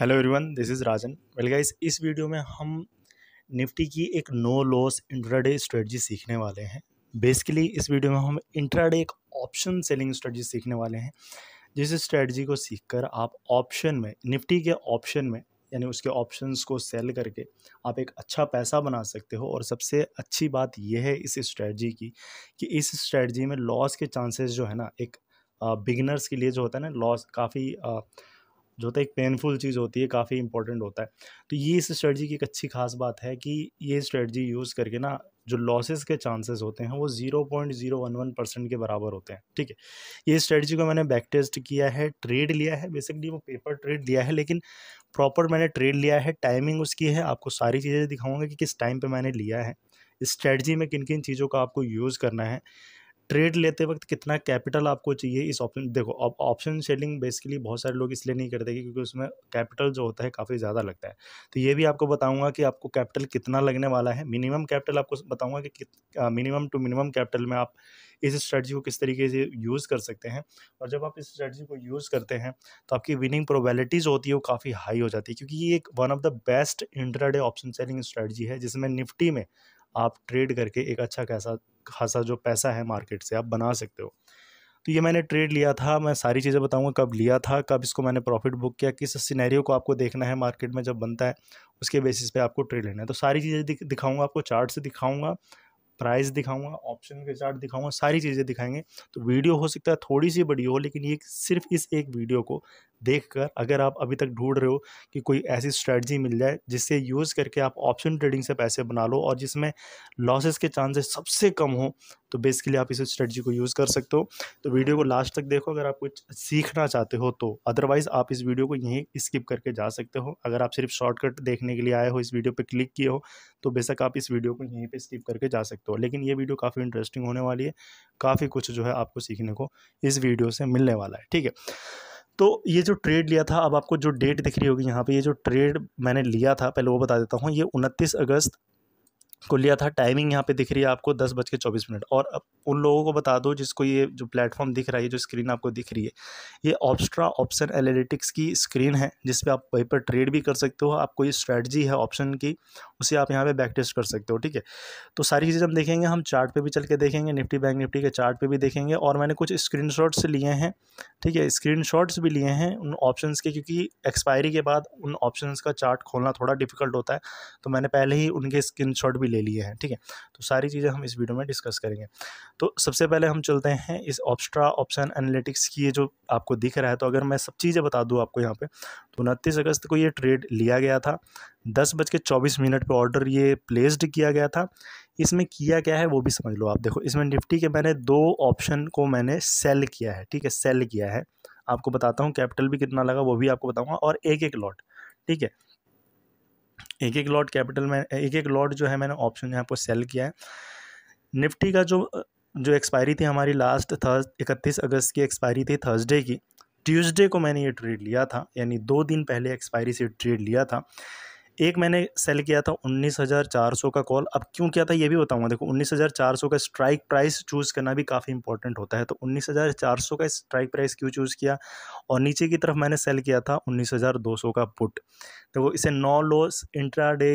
hello everyone this is Rajan well guys इस video में हम निफ्टी की एक नो लॉस इंट्राडे स्ट्रेटजी सीखने वाले हैं बेसिकली इस वीडियो में हम इंट्राडे एक ऑप्शन सेलिंग स्ट्रेटजी सीखने वाले हैं जिस स्ट्रेटजी को सीखकर आप ऑप्शन में निफ्टी के ऑप्शन में यानी उसके ऑप्शंस को सेल करके आप एक अच्छा पैसा बना सकते हो और सबसे अच्छी बात यह है इस स्ट्रेटजी की कि इस स्ट्रेटजी में लॉस के चांसेस जो है ना एक बिगिनर्स के लिए जो होता है ना लॉस काफ़ी जो होता तो है एक पेनफुल चीज़ होती है काफ़ी इंपॉर्टेंट होता है तो ये इस स्ट्रेटजी की एक अच्छी खास बात है कि ये स्ट्रेटजी यूज़ करके ना जो लॉसेस के चांसेस होते हैं वो zero point zero one one percent के बराबर होते हैं ठीक है ये स्ट्रेटजी को मैंने बैक टेस्ट किया है ट्रेड लिया है बेसिकली वो पेपर ट्रेड लिया है लेकिन प्रॉपर मैंने ट्रेड लिया है टाइमिंग उसकी है आपको सारी चीज़ें दिखाऊंगा कि किस टाइम पर मैंने लिया है स्ट्रेटजी में किन किन चीज़ों का आपको यूज़ करना है ट्रेड लेते वक्त कितना कैपिटल आपको चाहिए इस ऑप्शन देखो ऑप्शन सेलिंग बेसिकली बहुत सारे लोग इसलिए नहीं करते क्योंकि उसमें कैपिटल जो होता है काफ़ी ज़्यादा लगता है तो ये भी आपको बताऊंगा कि आपको कैपिटल कितना लगने वाला है मिनिमम कैपिटल आपको बताऊंगा कि मिनिमम टू मिनिमम कैपिटल में आप इस स्ट्रेटजी को किस तरीके से यूज़ कर सकते हैं और जब आप इस स्ट्रेटजी को यूज़ करते हैं तो आपकी विनिंग प्रोबेबिलिटी जो होती है वो काफ़ी हाई हो जाती है क्योंकि ये एक one of the best intraday option selling strategy है जिसमें निफ्टी में आप ट्रेड करके एक अच्छा कैसा खासा जो पैसा है मार्केट से आप बना सकते हो तो ये मैंने ट्रेड लिया था मैं सारी चीज़ें बताऊंगा कब लिया था कब इसको मैंने प्रॉफिट बुक किया किस सिनेरियो को आपको देखना है मार्केट में जब बनता है उसके बेसिस पे आपको ट्रेड लेना है तो सारी चीज़ें दिख, दिखाऊंगा आपको चार्ट से दिखाऊंगा प्राइस दिखाऊंगा ऑप्शन के चार्ट दिखाऊंगा सारी चीज़ें दिखाएंगे तो वीडियो हो सकता है थोड़ी सी बड़ी हो लेकिन ये सिर्फ इस एक वीडियो को देखकर अगर आप अभी तक ढूंढ रहे हो कि कोई ऐसी स्ट्रेटजी मिल जाए जिससे यूज़ करके आप ऑप्शन ट्रेडिंग से पैसे बना लो और जिसमें लॉसेस के चांसेस सबसे कम हो तो बेसिकली आप इस स्ट्रेटजी को यूज़ कर सकते हो तो वीडियो को लास्ट तक देखो अगर आप कुछ सीखना चाहते हो तो अदरवाइज़ आप इस वीडियो को यहीं स्किप करके जा सकते हो अगर आप सिर्फ शॉर्टकट देखने के लिए आए हो इस वीडियो पर क्लिक किए हो तो बेशक आप इस वीडियो को यहीं पर स्किप करके जा सकते हो लेकिन ये वीडियो काफ़ी इंटरेस्टिंग होने वाली है काफ़ी कुछ जो है आपको सीखने को इस वीडियो से मिलने वाला है ठीक है तो ये जो ट्रेड लिया था अब आपको जो डेट दिख रही होगी यहाँ पे ये जो ट्रेड मैंने लिया था पहले वो बता देता हूँ ये उनतीस अगस्त को लिया था टाइमिंग यहाँ पे दिख रही है आपको दस बज के चौबीस मिनट और अब उन लोगों को बता दो जिसको ये जो प्लेटफॉर्म दिख रहा है जो स्क्रीन आपको दिख रही है ये ऑप्स्ट्रा ऑप्शन एनालिटिक्स की स्क्रीन है जिस पे आप वहीं पर ट्रेड भी कर सकते हो आपको ये स्ट्रेटजी है ऑप्शन की उसे आप यहाँ पे बैक टेस्ट कर सकते हो ठीक है तो सारी चीज़ें हम देखेंगे हम चार्ट भी चल के देखेंगे निफ्टी बैंक निफ्टी के चार्ट भी देखेंगे और मैंने कुछ स्क्रीन लिए हैं ठीक है स्क्रीन भी लिए हैं उन ऑप्शन के क्योंकि एक्सपायरी के बाद उन ऑप्शन का चार्ट खोलना थोड़ा डिफिकल्ट होता है तो मैंने पहले ही उनके स्क्रीन भी भी ले लिए हैं ठीक है तो सारी चीज़ें हम इस वीडियो में डिस्कस करेंगे तो सबसे पहले हम चलते हैं इस ऑप्स्ट्रा ऑप्शन एनालिटिक्स की ये जो आपको दिख रहा है तो अगर मैं सब चीज़ें बता दूँ आपको यहाँ पर तो उनतीस अगस्त को ये ट्रेड लिया गया था दस बज के चौबीस मिनट पर ऑर्डर ये प्लेस्ड किया गया था इसमें किया क्या है वो भी समझ लो आप देखो इसमें निफ्टी के मैंने दो ऑप्शन को मैंने सेल किया है ठीक है सेल किया है आपको बताता हूँ कैपिटल भी कितना लगा वो भी आपको बताऊँगा और एक एक लॉट ठीक है एक एक लॉट कैपिटल में एक एक लॉट जो है मैंने ऑप्शन यहाँ पर सेल किया है निफ्टी का जो जो एक्सपायरी थी हमारी लास्ट थर्स इकतीस अगस्त की एक्सपायरी थी थर्सडे की ट्यूसडे को मैंने ये ट्रेड लिया था यानी दो दिन पहले एक्सपायरी से ट्रेड लिया था एक मैंने सेल किया था उन्नीस हज़ार चार सौ का कॉल अब क्यों किया था ये भी बताऊँगा देखो उन्नीस हज़ार चार सौ का स्ट्राइक प्राइस चूज़ करना भी काफ़ी इंपॉर्टेंट होता है तो उन्नीस हज़ार चार सौ का स्ट्राइक प्राइस क्यों चूज़ किया और नीचे की तरफ मैंने सेल किया था उन्नीस हज़ार दो सौ का पुट देखो इसे नो लॉस इंट्रा डे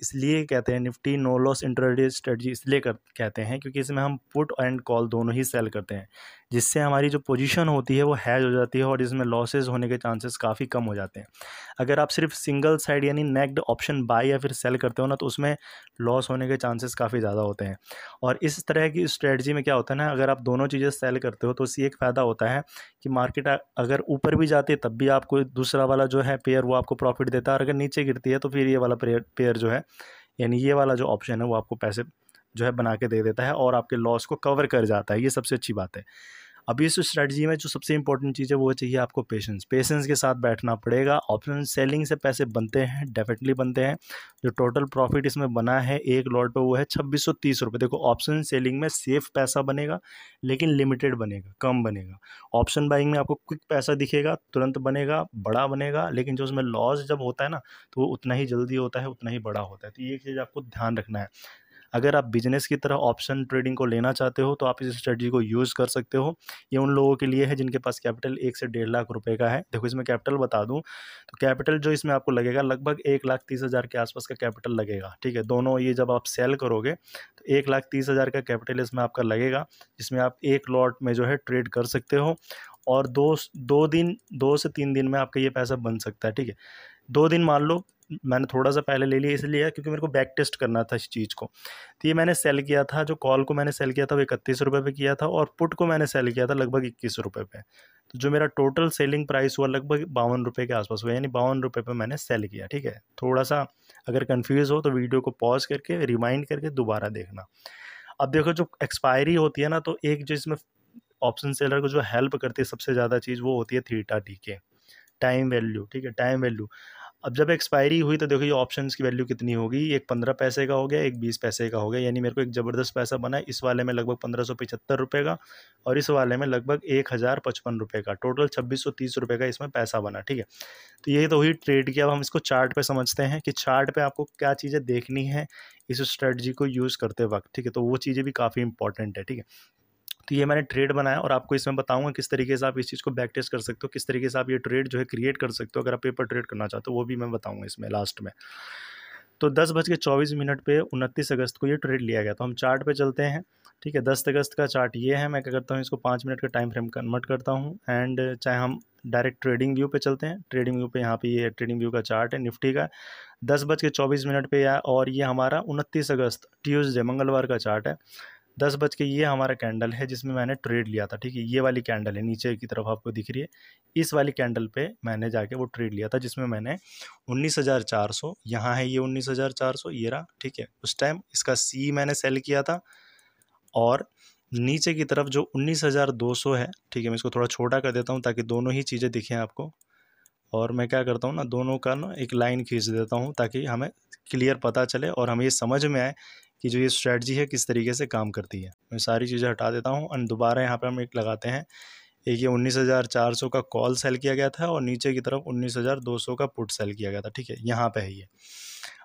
इसलिए कहते हैं Nifty no loss intraday strategy इसलिए कहते हैं क्योंकि इसमें हम पुट एंड कॉल दोनों ही सेल करते हैं जिससे हमारी जो पोजीशन होती है वो हैज हो जाती है और इसमें लॉसेज होने के चांसेस काफ़ी कम हो जाते हैं अगर आप सिर्फ सिंगल साइड यानी नेक्ड ऑप्शन बाय या फिर सेल करते हो ना तो उसमें लॉस होने के चांसेस काफ़ी ज़्यादा होते हैं और इस तरह की स्ट्रेटजी में क्या होता है ना अगर आप दोनों चीज़ें सेल करते हो तो उससे एक फ़ायदा होता है कि मार्केट अगर ऊपर भी जाती है तब भी आपको दूसरा वाला जो है पेयर वो आपको प्रॉफिट देता है और अगर नीचे गिरती है तो फिर ये वाला पेयर जो है यानी ये वाला जो ऑप्शन है वो आपको पैसे जो है बना के दे देता है और आपके लॉस को कवर कर जाता है ये सबसे अच्छी बात है अभी इस स्ट्रेटजी में जो सबसे इंपॉर्टेंट चीज़ है वो चाहिए आपको पेशेंस पेशेंस के साथ बैठना पड़ेगा ऑप्शन सेलिंग से पैसे बनते हैं डेफिनेटली बनते हैं जो टोटल प्रॉफिट इसमें बना है एक लॉट पर वो है छब्बीस सौ तीस रुपये देखो ऑप्शन सेलिंग में सेफ पैसा बनेगा लेकिन लिमिटेड बनेगा कम बनेगा ऑप्शन बाइंग में आपको क्विक पैसा दिखेगा तुरंत बनेगा बड़ा बनेगा लेकिन जो उसमें लॉस जब होता है ना तो वो उतना ही जल्दी होता है उतना ही बड़ा होता है तो ये चीज़ आपको ध्यान रखना है अगर आप बिजनेस की तरह ऑप्शन ट्रेडिंग को लेना चाहते हो तो आप इस स्ट्रेटजी को यूज़ कर सकते हो ये उन लोगों के लिए है जिनके पास कैपिटल एक से डेढ़ लाख रुपये का है देखो इसमें कैपिटल बता दूँ तो कैपिटल जो इसमें आपको लगेगा लगभग एक लाख तीस हज़ार के आसपास का कैपिटल लगेगा ठीक है दोनों ये जब आप सेल करोगे तो एक लाख तीस हज़ार का कैपिटल इसमें आपका लगेगा जिसमें आप एक लॉट में जो है ट्रेड कर सकते हो और दो दो दिन दो से तीन दिन में आपका ये पैसा बन सकता है ठीक है दो दिन मान लो मैंने थोड़ा सा पहले ले लिया इसलिए क्योंकि मेरे को बैक टेस्ट करना था इस चीज़ को तो ये मैंने सेल किया था जो कॉल को मैंने सेल किया था वो इकतीस रुपये पर किया था और पुट को मैंने सेल किया था लगभग इक्कीस रुपये पे तो जो मेरा टोटल सेलिंग प्राइस हुआ लगभग बावन रुपये के आसपास हुआ यानी बावन रुपये पर मैंने सेल किया ठीक है थोड़ा सा अगर कन्फ्यूज़ हो तो वीडियो को पॉज करके रिमाइंड करके दोबारा देखना अब देखो जो एक्सपायरी होती है ना तो एक जो इसमें ऑप्शन सेलर को जो हेल्प करती है सबसे ज़्यादा चीज़ वो होती है थीटा डी के टाइम वैल्यू ठीक है टाइम वैल्यू अब जब एक्सपायरी हुई तो देखो ये ऑप्शन की वैल्यू कितनी होगी एक पंद्रह पैसे का हो गया एक बीस पैसे का हो गया यानी मेरे को एक ज़बरदस्त पैसा बना इस वाले में लगभग पंद्रह सौ पचहत्तर रुपये का और इस वाले में लगभग एक हज़ार पचपन रुपये का टोटल छब्बीस सौ तीस रुपये का इसमें पैसा बना ठीक है तो यही तो हुई ट्रेड की अब हम इसको चार्ट पे समझते हैं कि चार्ट पे आपको क्या चीज़ें देखनी है इस स्ट्रेटजी को यूज़ करते वक्त ठीक है तो वो चीज़ें भी काफ़ी इंपॉर्टेंट है ठीक है तो ये मैंने ट्रेड बनाया और आपको इसमें बताऊंगा किस तरीके से आप इस चीज़ को बैक टेस्ट कर सकते हो किस तरीके से आप ये ट्रेड जो है क्रिएट कर सकते हो अगर आप पेपर ट्रेड करना चाहते हो वो भी मैं बताऊँगा इसमें लास्ट में तो दस बज के चौबीस मिनट पर उनतीस अगस्त को ये ट्रेड लिया गया तो हम चार्ट पे चलते हैं ठीक है दस अगस्त का चार्ट ये है मैं क्या करता हूँ इसको पाँच मिनट का टाइम फ्रेम कन्वर्ट करता हूँ एंड चाहे हम डायरेक्ट ट्रेडिंग व्यू पे चलते हैं ट्रेडिंग व्यू पे यहाँ पे ये ट्रेडिंग व्यू का चार्ट है निफ्टी का दस बज के चौबीस मिनट पर और ये हमारा उनतीस अगस्त ट्यूज़डे मंगलवार का चार्ट है दस बज के ये हमारा कैंडल है जिसमें मैंने ट्रेड लिया था ठीक है ये वाली कैंडल है नीचे की तरफ आपको दिख रही है इस वाली कैंडल पे मैंने जाके वो ट्रेड लिया था जिसमें मैंने उन्नीस हज़ार चार सौ यहाँ है ये उन्नीस हज़ार चार सौ ये रहा ठीक है उस टाइम इसका सी मैंने सेल किया था और नीचे की तरफ जो उन्नीस हज़ार दो सौ है ठीक है मैं इसको थोड़ा छोटा कर देता हूँ ताकि दोनों ही चीज़ें दिखें आपको और मैं क्या करता हूँ ना दोनों का ना एक लाइन खींच देता हूँ ताकि हमें क्लियर पता चले और हमें ये समझ में आए कि जो ये स्ट्रेटजी है किस तरीके से काम करती है मैं सारी चीज़ें हटा देता हूँ और दोबारा यहाँ पर हम एक लगाते हैं एक ये उन्नीस हज़ार चार सौ का कॉल सेल किया गया था और नीचे की तरफ उन्नीस हज़ार दो सौ का पुट सेल किया गया था ठीक है यहाँ पे है ये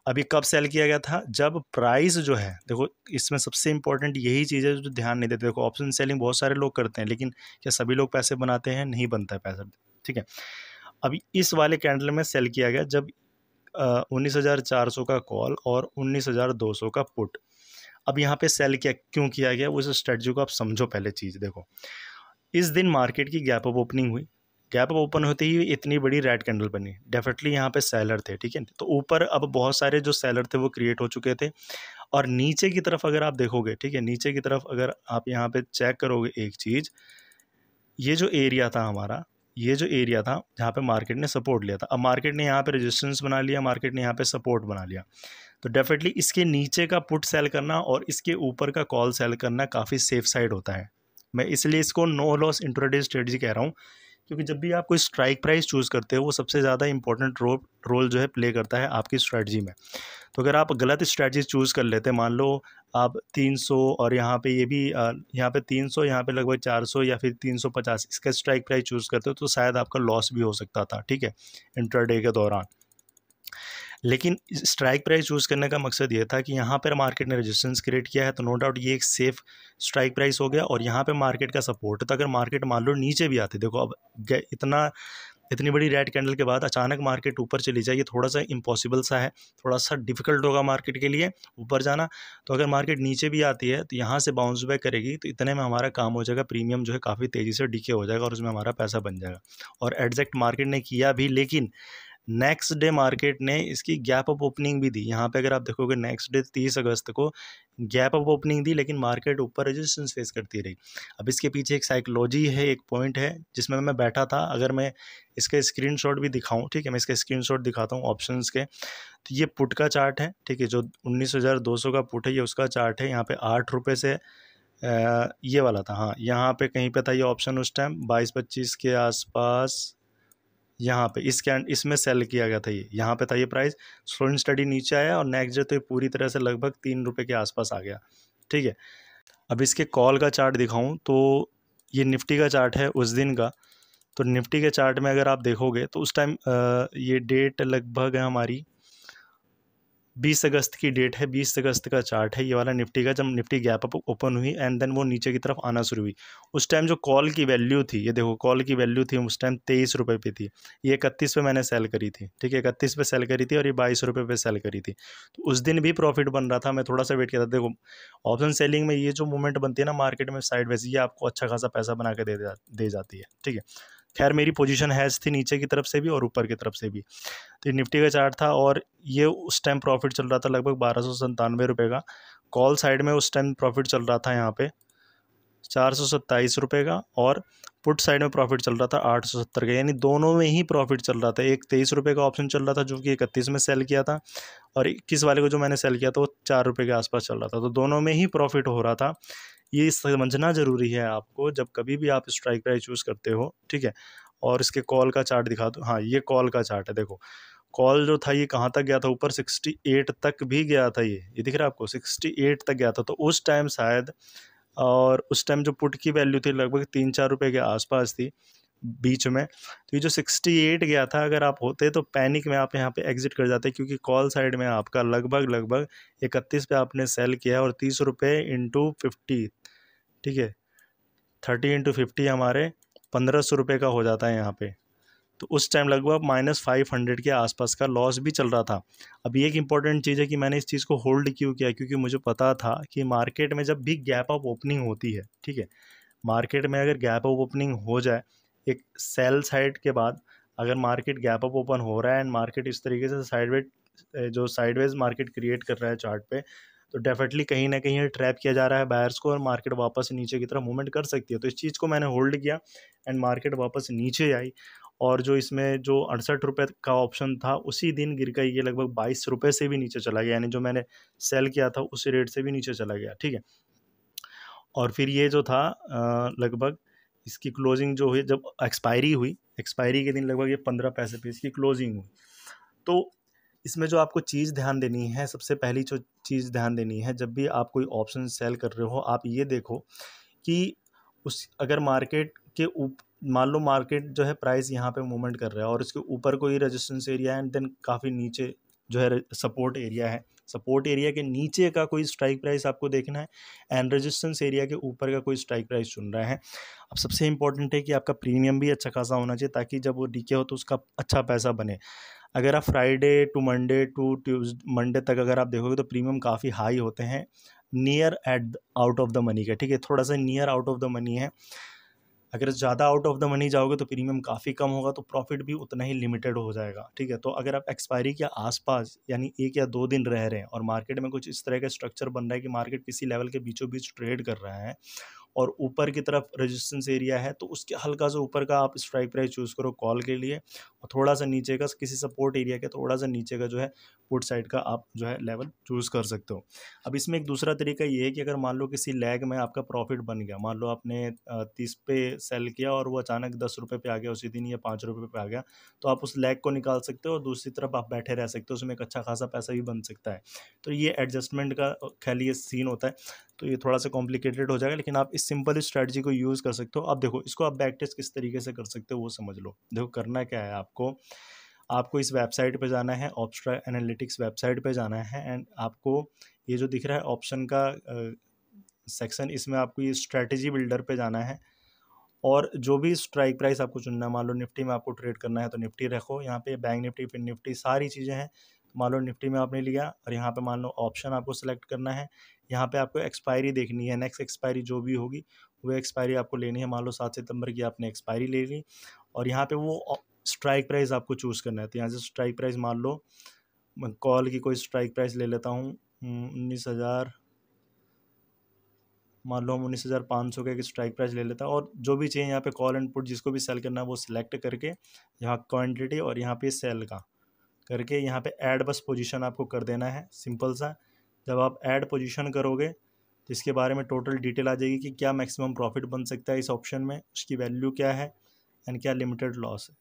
अभी कब सेल किया गया था जब प्राइस जो है देखो इसमें सबसे इंपॉर्टेंट यही चीज़ है जो ध्यान नहीं देते देखो ऑप्शन सेलिंग बहुत सारे लोग करते हैं लेकिन क्या सभी लोग पैसे बनाते हैं नहीं बनता है पैसा ठीक है अभी इस वाले कैंडल में सेल किया गया जब उन्नीस हज़ार चार सौ का कॉल और उन्नीस हज़ार दो सौ का पुट अब यहाँ पे सेल क्या क्यों किया गया उस स्ट्रेटजी को आप समझो पहले चीज़ देखो इस दिन मार्केट की गैप अप ओपनिंग हुई गैप अप ओपन होते ही इतनी बड़ी रेड कैंडल बनी डेफिनेटली यहाँ पे सेलर थे ठीक है तो ऊपर अब बहुत सारे जो सेलर थे वो क्रिएट हो चुके थे और नीचे की तरफ अगर आप देखोगे ठीक है नीचे की तरफ अगर आप यहाँ पर चेक करोगे एक चीज़ ये जो एरिया था हमारा ये जो एरिया था जहाँ पे मार्केट ने सपोर्ट लिया था अब मार्केट ने यहाँ पे रेजिस्टेंस बना लिया मार्केट ने यहाँ पे सपोर्ट बना लिया तो डेफिनेटली इसके नीचे का पुट सेल करना और इसके ऊपर का कॉल सेल करना काफ़ी सेफ साइड होता है मैं इसलिए इसको नो लॉस इंट्रोडे स्ट्रेटजी कह रहा हूँ क्योंकि जब भी आप कोई स्ट्राइक प्राइस चूज़ करते हो वो सबसे ज़्यादा इंपॉर्टेंट रोल रोल जो है प्ले करता है आपकी स्ट्रेटजी में तो अगर आप गलत स्ट्रेटजी चूज़ कर लेते मान लो आप 300 और यहाँ पे ये भी यहाँ पे 300 सौ यहाँ पर लगभग 400 या फिर 350 इसका स्ट्राइक प्राइस चूज़ करते हो तो शायद आपका लॉस भी हो सकता था ठीक है इंटरडे के दौरान लेकिन स्ट्राइक प्राइस चूज़ करने का मकसद ये था कि यहाँ पर मार्केट ने रेजिस्टेंस क्रिएट किया है तो नो डाउट ये एक सेफ स्ट्राइक प्राइस हो गया और यहाँ पर मार्केट का सपोर्ट तो अगर मार्केट मान लो नीचे भी आते देखो अब इतना इतनी बड़ी रेड कैंडल के बाद अचानक मार्केट ऊपर चली जाए ये थोड़ा सा इम्पॉसिबल सा है थोड़ा सा डिफिकल्ट होगा मार्केट के लिए ऊपर जाना तो अगर मार्केट नीचे भी आती है तो यहाँ से बाउंस बैक करेगी तो इतने में हमारा काम हो जाएगा प्रीमियम जो है काफ़ी तेज़ी से डीके हो जाएगा और उसमें हमारा पैसा बन जाएगा और एग्जैक्ट मार्केट ने किया भी लेकिन नेक्स्ट डे मार्केट ने इसकी गैप अप ओपनिंग भी दी यहाँ पे अगर आप देखोगे नेक्स्ट डे तीस अगस्त को गैप अप ओपनिंग दी लेकिन मार्केट ऊपर रजिस्टेंस फेस करती रही अब इसके पीछे एक साइकोलॉजी है एक पॉइंट है जिसमें मैं बैठा था अगर मैं इसका स्क्रीनशॉट भी दिखाऊं ठीक है मैं इसका स्क्रीनशॉट दिखाता हूँ ऑप्शन के तो ये पुट का चार्ट है ठीक है जो उन्नीस का पुट है ये उसका चार्ट है यहाँ पर आठ रुपये से ये वाला था हाँ यहाँ पे कहीं पे था ये ऑप्शन उस टाइम बाईस पच्चीस के आसपास यहाँ पे इस कैंड इसमें सेल किया गया था ये यहाँ पे था ये प्राइस स्टूडेंट स्टडी नीचे आया और नेक्स्ट डे तो ये पूरी तरह से लगभग तीन रुपये के आसपास आ गया ठीक है अब इसके कॉल का चार्ट दिखाऊँ तो ये निफ्टी का चार्ट है उस दिन का तो निफ्टी के चार्ट में अगर आप देखोगे तो उस टाइम ये डेट लगभग है हमारी बीस अगस्त की डेट है बीस अगस्त का चार्ट है ये वाला निफ्टी का जब निफ्टी गैप अप ओपन हुई एंड देन वो नीचे की तरफ आना शुरू हुई उस टाइम जो कॉल की वैल्यू थी ये देखो कॉल की वैल्यू थी उस टाइम तेईस रुपये पे थी ये इकतीस पे मैंने सेल करी थी ठीक है इकतीस पे सेल करी थी और ये बाईस रुपये पे सेल करी थी तो उस दिन भी प्रॉफिट बन रहा था मैं थोड़ा सा वेट किया था देखो ऑप्शन सेलिंग में ये जो मूवमेंट बनती है ना मार्केट में साइड ये आपको अच्छा खासा पैसा बना के दे, दे जाती है ठीक है खैर मेरी पोजीशन हैज़ थी नीचे की तरफ से भी और ऊपर की तरफ से भी तो ये निफ्टी का चार्ट था और ये उस टाइम प्रॉफिट चल रहा था लगभग बारह सौ संतानवे रुपये का कॉल साइड में उस टाइम प्रॉफिट चल रहा था यहाँ पे चार सौ सत्ताईस रुपये का और पुट साइड में प्रॉफिट चल रहा था आठ सौ सत्तर का यानी दोनों में ही प्रॉफिट चल रहा था एक तेईस रुपये का ऑप्शन चल रहा था जो कि इकतीस में सेल किया था और इक्कीस वाले को जो मैंने सेल किया था वो चार रुपये के आसपास चल रहा था तो दोनों में ही प्रॉफिट हो रहा था ये समझना ज़रूरी है आपको जब कभी भी आप स्ट्राइक प्राइस चूज़ करते हो ठीक है और इसके कॉल का चार्ट दिखा दो हाँ ये कॉल का चार्ट है देखो कॉल जो था ये कहाँ तक गया था ऊपर 68 तक भी गया था ये ये दिख रहा है आपको 68 तक गया था तो उस टाइम शायद और उस टाइम जो पुट की वैल्यू थी लगभग तीन चार रुपये के आसपास थी बीच में तो ये जो 68 गया था अगर आप होते तो पैनिक में आप यहाँ पे एग्जिट कर जाते क्योंकि कॉल साइड में आपका लगभग लगभग इकतीस पे आपने सेल किया और तीस रुपये इंटू फिफ्टी ठीक है थर्टी इंटू फिफ्टी हमारे पंद्रह सौ रुपये का हो जाता है यहाँ पे तो उस टाइम लगभग माइनस फाइव हंड्रेड के आसपास का लॉस भी चल रहा था अब ये एक इंपॉर्टेंट चीज़ है कि मैंने इस चीज़ को होल्ड क्यों किया क्योंकि मुझे पता था कि मार्केट में जब भी गैप ऑफ ओपनिंग होती है ठीक है मार्केट में अगर गैप ऑफ ओपनिंग हो जाए एक सेल साइड के बाद अगर मार्केट गैप अप ओपन हो रहा है एंड मार्केट इस तरीके से साइडवेज जो साइडवेज मार्केट क्रिएट कर रहा है चार्ट पे तो डेफिनेटली कहीं ना कहीं ट्रैप किया जा रहा है बायर्स को और मार्केट वापस नीचे की तरफ मूवमेंट कर सकती है तो इस चीज़ को मैंने होल्ड किया एंड मार्केट वापस नीचे आई और जो इसमें जो अड़सठ रुपये का ऑप्शन था उसी दिन गिर का ये लगभग बाईस रुपये से भी नीचे चला गया यानी जो मैंने सेल किया था उसी रेट से भी नीचे चला गया ठीक है और फिर ये जो था लगभग इसकी क्लोजिंग जो हुई जब एक्सपायरी हुई एक्सपायरी के दिन लगभग ये पंद्रह पैसे पे इसकी क्लोजिंग हुई तो इसमें जो आपको चीज़ ध्यान देनी है सबसे पहली जो चीज़ ध्यान देनी है जब भी आप कोई ऑप्शन सेल कर रहे हो आप ये देखो कि उस अगर मार्केट के ऊप मान लो मार्केट जो है प्राइस यहाँ पे मूवमेंट कर रहा है और उसके ऊपर कोई रेजिस्टेंस एरिया है एंड देन काफ़ी नीचे जो है सपोर्ट एरिया है सपोर्ट एरिया के नीचे का कोई स्ट्राइक प्राइस आपको देखना है एंड रेजिस्टेंस एरिया के ऊपर का कोई स्ट्राइक प्राइस चुन रहे हैं अब सबसे इंपॉर्टेंट है कि आपका प्रीमियम भी अच्छा खासा होना चाहिए ताकि जब वो डीके हो तो उसका अच्छा पैसा बने अगर आप Friday to Monday to Tues Monday तक अगर आप देखोगे तो प्रीमियम काफ़ी हाई होते हैं near at out of the money का ठीक है थोड़ा सा near out of the money है अगर ज़्यादा आउट ऑफ द मनी जाओगे तो प्रीमियम काफ़ी कम होगा तो प्रॉफिट भी उतना ही लिमिटेड हो जाएगा ठीक है तो अगर आप एक्सपायरी के आसपास यानी एक या दो दिन रह रहे हैं और मार्केट में कुछ इस तरह का स्ट्रक्चर बन रहा है कि मार्केट किसी लेवल के बीचों बीच ट्रेड कर रहा है और ऊपर की तरफ रेजिस्टेंस एरिया है तो उसके हल्का सा ऊपर का आप स्ट्राइक प्राइस चूज़ करो कॉल के लिए और थोड़ा सा नीचे का किसी सपोर्ट एरिया के थोड़ा सा नीचे का जो है पुट साइड का आप जो है लेवल चूज़ कर सकते हो अब इसमें एक दूसरा तरीका ये है कि अगर मान लो किसी लैग में आपका प्रॉफिट बन गया मान लो आपने तीस पे सेल किया और वो अचानक दस रुपये पे आ गया उसी दिन या पाँच रुपये पे आ गया तो आप उस लैग को निकाल सकते हो और दूसरी तरफ आप बैठे रह सकते हो उसमें एक अच्छा खासा पैसा भी बन सकता है तो ये एडजस्टमेंट का खैर ये सीन होता है तो ये थोड़ा सा कॉम्प्लिकेटेड हो जाएगा लेकिन आप इस सिंपल स्ट्रैटेजी को यूज़ कर सकते हो अब देखो इसको आप बैक टेस्ट किस तरीके से कर सकते हो वो समझ लो देखो करना क्या है आपको आपको इस वेबसाइट पर जाना है ऑप्स्ट्रा एनालिटिक्स वेबसाइट पर जाना है एंड आपको ये जो दिख रहा है ऑप्शन का सेक्शन इसमें आपको ये स्ट्रैटेजी बिल्डर पर जाना है और जो भी स्ट्राइक प्राइस आपको चुनना है मान लो निफ्टी में आपको ट्रेड करना है तो निफ्टी रखो यहाँ पे बैंक निफ्टी फिन निफ्टी सारी चीज़ें हैं मान लो निफ्टी में आपने लिया और यहाँ पे मान लो ऑप्शन आपको सेलेक्ट करना है यहाँ पे आपको एक्सपायरी देखनी है नेक्स्ट एक्सपायरी जो भी होगी वो एक्सपायरी आपको लेनी है मान लो सात सितंबर की आपने एक्सपायरी ले ली और यहाँ पे वो स्ट्राइक प्राइस आपको चूज़ करना है तो यहाँ से स्ट्राइक प्राइस मान लो मैं कॉल की कोई स्ट्राइक प्राइस ले लेता हूँ उन्नीस हज़ार मान लो हम उन्नीस हज़ार पाँच सौ का एक स्ट्राइक प्राइस ले लेता और जो भी चाहिए यहाँ पे कॉल एंड पुट जिसको भी सेल करना है वो सिलेक्ट करके यहाँ क्वांटिटी और यहाँ पे सेल का करके यहाँ पे एड बस पोजीशन आपको कर देना है सिंपल सा जब आप ऐड पोजीशन करोगे तो इसके बारे में टोटल डिटेल आ जाएगी कि क्या मैक्सिमम प्रॉफिट बन सकता है इस ऑप्शन में उसकी वैल्यू क्या है एंड क्या लिमिटेड लॉस है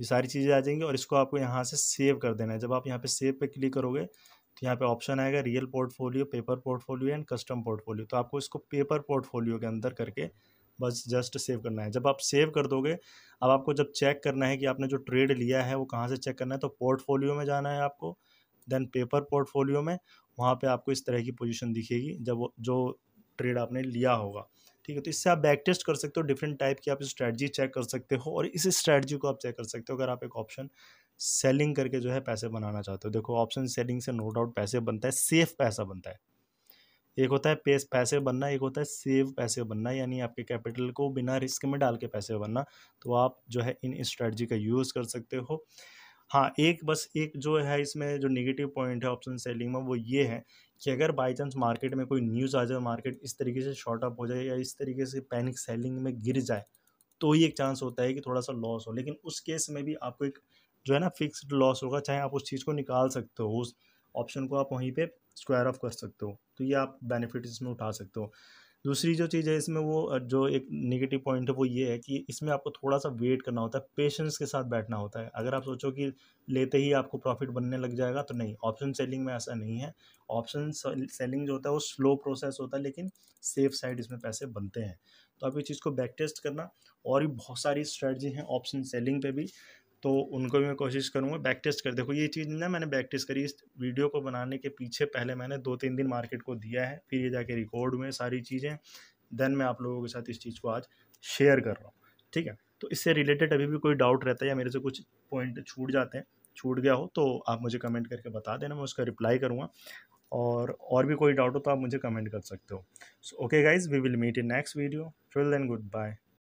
ये सारी चीज़ें आ जाएंगी और इसको आपको यहाँ से सेव कर देना है जब आप यहाँ पे सेव पे क्लिक करोगे तो यहाँ पे ऑप्शन आएगा real portfolio paper portfolio and custom portfolio तो आपको इसको पेपर पोर्टफोलियो के अंदर करके बस जस्ट सेव करना है जब आप सेव कर दोगे अब आपको जब चेक करना है कि आपने जो ट्रेड लिया है वो कहाँ से चेक करना है तो पोर्टफोलियो में जाना है आपको देन पेपर पोर्टफोलियो में वहाँ पे आपको इस तरह की पोजीशन दिखेगी जब जो ट्रेड आपने लिया होगा ठीक है तो इससे आप बैक टेस्ट कर सकते हो डिफरेंट टाइप की आप स्ट्रैटी चेक कर सकते हो और इस स्ट्रैटी को आप चेक कर सकते हो अगर आप एक ऑप्शन सेलिंग करके जो है पैसे बनाना चाहते हो देखो ऑप्शन सेलिंग से नो डाउट पैसे बनता है सेफ पैसा बनता है एक होता है पेस पैसे बनना एक होता है सेव पैसे बनना यानी आपके कैपिटल को बिना रिस्क में डाल के पैसे बनना तो आप जो है इन स्ट्रैटजी का यूज़ कर सकते हो हाँ एक बस एक जो है इसमें जो नेगेटिव पॉइंट है ऑप्शन सेलिंग में वो ये है कि अगर बाई चांस मार्केट में कोई न्यूज़ आ जाए मार्केट इस तरीके से शॉर्ट अप हो जाए या इस तरीके से पैनिक सेलिंग में गिर जाए तो ही एक चांस होता है कि थोड़ा सा लॉस हो लेकिन उस केस में भी आपको एक जो है ना फिक्स्ड लॉस होगा चाहे आप उस चीज़ को निकाल सकते हो उस ऑप्शन को आप वहीं पर स्क्वायर ऑफ कर सकते हो तो ये आप बेनिफिट इसमें उठा सकते हो दूसरी जो चीज़ है इसमें वो जो एक नेगेटिव पॉइंट है वो ये है कि इसमें आपको थोड़ा सा वेट करना होता है पेशेंस के साथ बैठना होता है अगर आप सोचो कि लेते ही आपको प्रॉफिट बनने लग जाएगा तो नहीं ऑप्शन सेलिंग में ऐसा नहीं है ऑप्शन सेलिंग जो होता है वो स्लो प्रोसेस होता है लेकिन सेफ साइड इसमें पैसे बनते हैं तो आप इस चीज़ को बैक टेस्ट करना और भी बहुत सारी स्ट्रैटी हैं ऑप्शन सेलिंग पे भी तो उनको भी मैं कोशिश करूँगा बैक टेस्ट कर देखो ये चीज़ ना मैंने बैक टेस्ट करी इस वीडियो को बनाने के पीछे पहले मैंने दो तीन दिन मार्केट को दिया है फिर ये जाके रिकॉर्ड हुए सारी चीज़ें देन मैं आप लोगों के साथ इस चीज़ को आज शेयर कर रहा हूँ ठीक है तो इससे रिलेटेड अभी भी कोई डाउट रहता है या मेरे से कुछ पॉइंट छूट जाते हैं छूट गया हो तो आप मुझे कमेंट करके बता देना मैं उसका रिप्लाई करूँगा और और भी कोई डाउट हो तो आप मुझे कमेंट कर सकते हो so okay guys we will meet in next video till then good bye